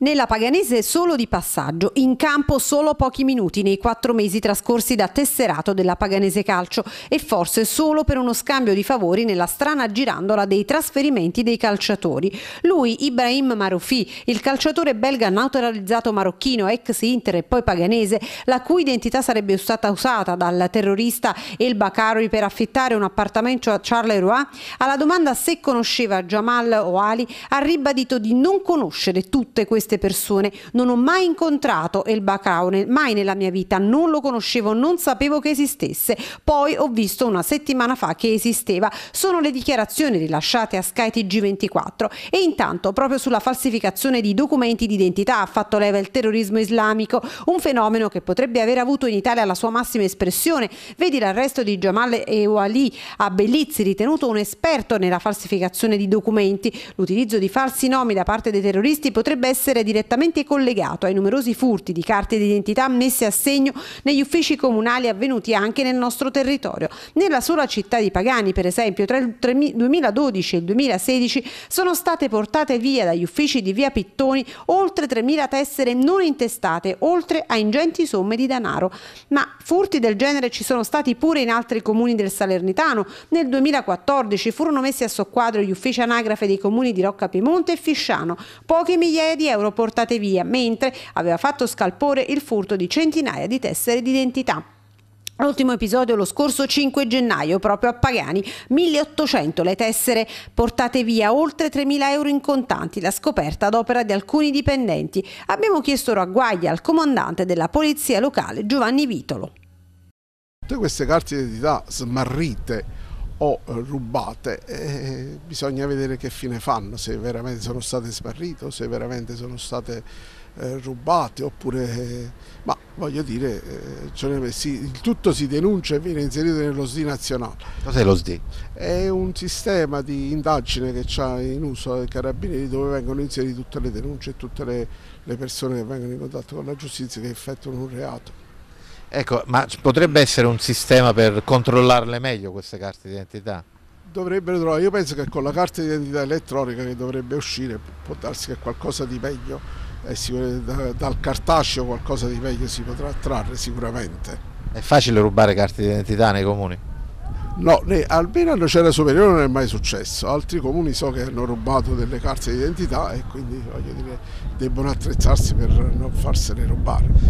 Nella Paganese solo di passaggio, in campo solo pochi minuti nei quattro mesi trascorsi da tesserato della Paganese Calcio e forse solo per uno scambio di favori nella strana girandola dei trasferimenti dei calciatori. Lui, Ibrahim Maroufi, il calciatore belga naturalizzato marocchino, ex Inter e poi paganese, la cui identità sarebbe stata usata dal terrorista El Bakari per affittare un appartamento a Charleroi, alla domanda se conosceva Jamal Oali ha ribadito di non conoscere tutte queste queste persone. Non ho mai incontrato El Bacaune, mai nella mia vita, non lo conoscevo, non sapevo che esistesse. Poi ho visto una settimana fa che esisteva. Sono le dichiarazioni rilasciate a Sky TG24 e intanto proprio sulla falsificazione di documenti di identità ha fatto leva il terrorismo islamico, un fenomeno che potrebbe aver avuto in Italia la sua massima espressione. Vedi l'arresto di Jamal Ewali a Bellizzi, ritenuto un esperto nella falsificazione di documenti. L'utilizzo di falsi nomi da parte dei terroristi potrebbe essere essere direttamente collegato ai numerosi furti di carte d'identità messe a segno negli uffici comunali avvenuti anche nel nostro territorio. Nella sola città di Pagani, per esempio, tra il 2012 e il 2016 sono state portate via dagli uffici di via Pittoni oltre 3.000 tessere non intestate, oltre a ingenti somme di denaro. Ma furti del genere ci sono stati pure in altri comuni del Salernitano. Nel 2014 furono messi a soqquadro gli uffici anagrafe dei comuni di Rocca Piemonte e Fisciano. Poche migliaia di euro vengono portate via, mentre aveva fatto scalpore il furto di centinaia di tessere d'identità. L'ultimo episodio lo scorso 5 gennaio, proprio a Pagani, 1800 le tessere portate via, oltre 3.000 euro in contanti, la scoperta ad opera di alcuni dipendenti. Abbiamo chiesto ragguaglia al comandante della polizia locale Giovanni Vitolo. Tutte queste carte d'identità smarrite o rubate e bisogna vedere che fine fanno, se veramente sono state sparrite o se veramente sono state eh, rubate oppure... ma voglio dire, eh, cioè, si, il tutto si denuncia e viene inserito nello SDI nazionale. Cos'è lo SDI? È un sistema di indagine che c'è in uso ai carabinieri dove vengono inserite tutte le denunce e tutte le, le persone che vengono in contatto con la giustizia che effettuano un reato. Ecco, ma potrebbe essere un sistema per controllarle meglio queste carte d'identità? Dovrebbero trovare, io penso che con la carta d'identità elettronica che dovrebbe uscire può darsi che qualcosa di meglio, eh, dal cartaceo qualcosa di meglio si potrà trarre sicuramente. È facile rubare carte d'identità nei comuni? No, né, al Milano c'era superiore non è mai successo, altri comuni so che hanno rubato delle carte d'identità e quindi voglio dire debbono attrezzarsi per non farsene rubare.